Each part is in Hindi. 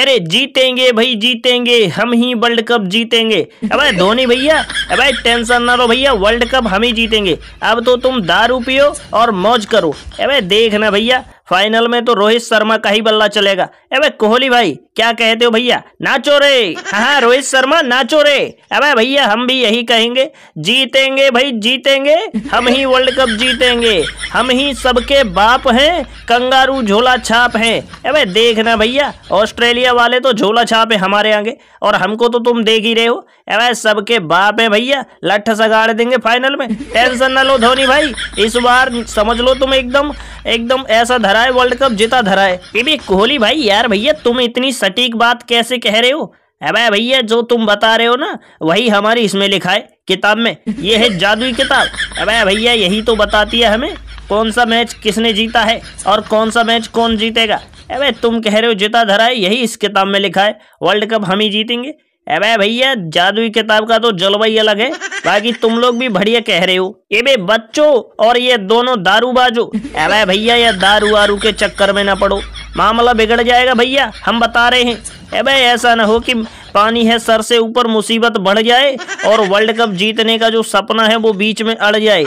अरे जीतेंगे भाई जीतेंगे हम ही वर्ल्ड कप जीतेंगे अबे धोनी भैया अबे टेंशन ना लो भैया वर्ल्ड कप हम ही जीतेंगे अब तो तुम दारू पियो और मौज करो अबे देखना भैया फाइनल में तो रोहित शर्मा का ही बल्ला चलेगा अबे कोहली भाई क्या कहते हो भैया नाचो रे हाँ रोहित शर्मा नाचो रे अब भैया हम भी यही कहेंगे जीतेंगे भाई जीतेंगे हम ही वर्ल्ड कप जीतेंगे हम ही सबके बाप हैं कंगारू झोला छाप हैं अब देखना भैया ऑस्ट्रेलिया वाले तो झोला छाप है हमारे आगे और हमको तो तुम देख ही रहे हो अब सबके बाप है भैया लठ सगाड़ देंगे फाइनल में टेंशन ना लो धोनी भाई इस बार समझ लो तुम एकदम एकदम ऐसा धरा है वर्ल्ड कप जिता धरा है कोहली भाई यार भैया तुम इतनी सटीक बात कैसे कह रहे हो अबे भैया जो तुम बता रहे हो ना वही हमारी इसमें लिखा है किताब में ये है जादुई किताब अबे भैया यही तो बताती है हमें कौन सा मैच किसने जीता है और कौन सा मैच कौन जीतेगा अबे तुम कह रहे हो जिता धरा है यही इस किताब में लिखा है वर्ल्ड कप हम ही जीतेंगे अबे भैया जादुई किताब का तो जलवा ही अलग है बाकी तुम लोग भी बढ़िया कह रहे हो ये बे बच्चों और ये दोनों दारू बाजू अबे भैया ये दारू वारू के चक्कर में ना पड़ो मामला बिगड़ जाएगा भैया हम बता रहे हैं अबे ऐसा ना हो कि पानी है सर से ऊपर मुसीबत बढ़ जाए और वर्ल्ड कप जीतने का जो सपना है वो बीच में अड़ जाए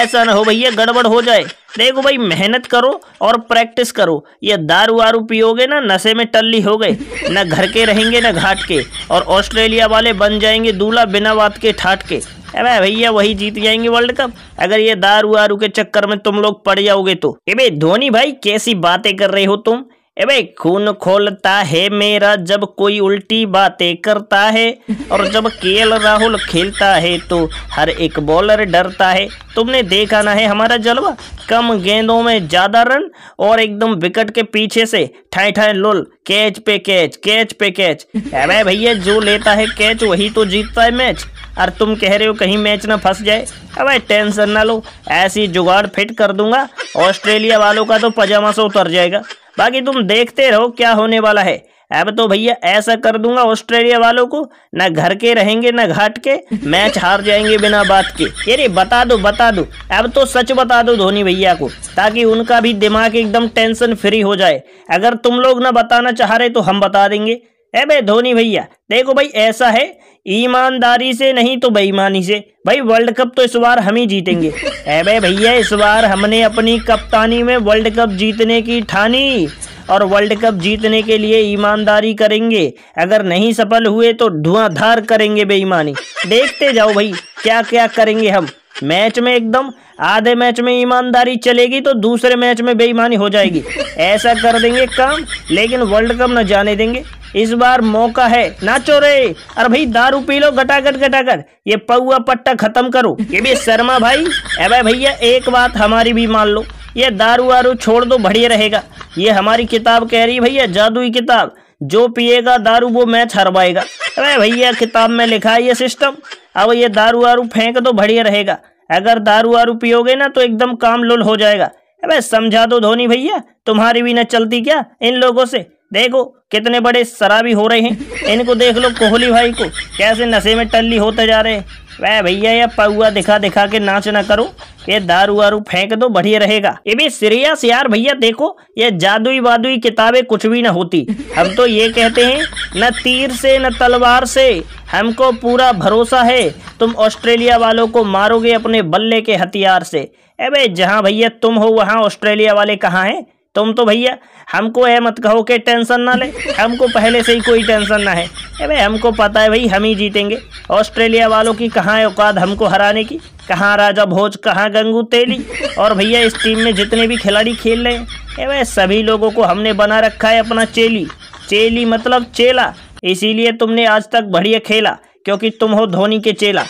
ऐसा ना हो भैया गड़बड़ हो जाए देखो भाई मेहनत करो और प्रैक्टिस करो ये दारू वारू पियोगे ना नशे में टल्ली हो गए ना घर के रहेंगे ना घाट के और ऑस्ट्रेलिया वाले बन जाएंगे दूल्हा बिना बात के ठाट के अरे भैया वही जीत जाएंगे वर्ल्ड कप अगर ये दारू वारू के चक्कर में तुम लोग पड़ जाओगे तो अरे धोनी भाई कैसी बातें कर रहे हो तुम अबे खून खोलता है मेरा जब कोई उल्टी बातें करता है और जब के राहुल खेलता है तो हर एक बॉलर डरता है तुमने देखा ना है हमारा जलवा कम गेंदों में ज़्यादा रन और एकदम विकेट के पीछे से ठाई ठाई लोल कैच पे कैच कैच पे कैच अरे भैया जो लेता है कैच वही तो जीतता है मैच और तुम कह रहे हो कहीं मैच ना फंस जाए अब टेंशन ना लो ऐसी जुगाड़ फिट कर दूंगा ऑस्ट्रेलिया वालों का तो पजामा से उतर जाएगा बाकी तुम देखते रहो क्या होने वाला है अब तो भैया ऐसा कर दूंगा ऑस्ट्रेलिया वालों को ना घर के रहेंगे ना घाट के मैच हार जाएंगे बिना बात के अरे बता दो बता दो अब तो सच बता दो धोनी भैया को ताकि उनका भी दिमाग एकदम टेंशन फ्री हो जाए अगर तुम लोग ना बताना चाह रहे तो हम बता देंगे है धोनी भैया देखो भाई ऐसा है ईमानदारी से नहीं तो बेईमानी से भाई वर्ल्ड कप तो इस बार हम ही जीतेंगे है भैया इस बार हमने अपनी कप्तानी में वर्ल्ड कप जीतने की ठानी और वर्ल्ड कप जीतने के लिए ईमानदारी करेंगे अगर नहीं सफल हुए तो धुआंधार करेंगे बेईमानी देखते जाओ भाई क्या क्या करेंगे हम मैच में एकदम आधे मैच में ईमानदारी चलेगी तो दूसरे मैच में बेईमानी हो जाएगी ऐसा कर देंगे काम लेकिन वर्ल्ड कप न जाने देंगे इस बार मौका है नाचो रे अरे भाई दारू पी लो गटागट गटागट ये पौआ पट्टा खत्म करो ये भी शर्मा भाई अब भैया एक बात हमारी भी मान लो ये दारू वारू छोड़ दो बढ़िया रहेगा ये हमारी किताब कह रही भैया जादुई किताब जो पिएगा दारू वो मैच हरवाएगा अरे भैया किताब में लिखा है ये सिस्टम अब ये दारू वारू फेंक दो बढ़िया रहेगा अगर दारू वारू पियोगे ना तो एकदम काम लुल हो जाएगा अरे समझा दो धोनी भैया तुम्हारी भी न चलती क्या इन लोगों से देखो कितने बड़े शराबी हो रहे हैं इनको देख लो कोहली भाई को कैसे नशे में टल्ली होते जा रहे हैं वह भैया ये पौआ दिखा दिखा के नाच ना करो ये दारू वारू फेंक दो बढ़िया रहेगा ये भी सीरियस यार भैया देखो ये जादुई वादुई किताबें कुछ भी ना होती हम तो ये कहते हैं न तीर से न तलवार से हमको पूरा भरोसा है तुम ऑस्ट्रेलिया वालों को मारोगे अपने बल्ले के हथियार से अबे जहाँ भैया तुम हो वहाँ ऑस्ट्रेलिया वाले कहाँ हैं तुम तो भैया हमको है मत कहो कि टेंशन ना ले हमको पहले से ही कोई टेंशन ना है अरे हमको पता है भाई हम ही जीतेंगे ऑस्ट्रेलिया वालों की कहाँ औकात हमको हराने की कहाँ राजा भोज कहाँ गंगू तेली और भैया इस टीम में जितने भी खिलाड़ी खेल रहे हैं अरे सभी लोगों को हमने बना रखा है अपना चेली चेली मतलब चेला इसीलिए तुमने आज तक बढ़िया खेला क्योंकि तुम हो धोनी के चेला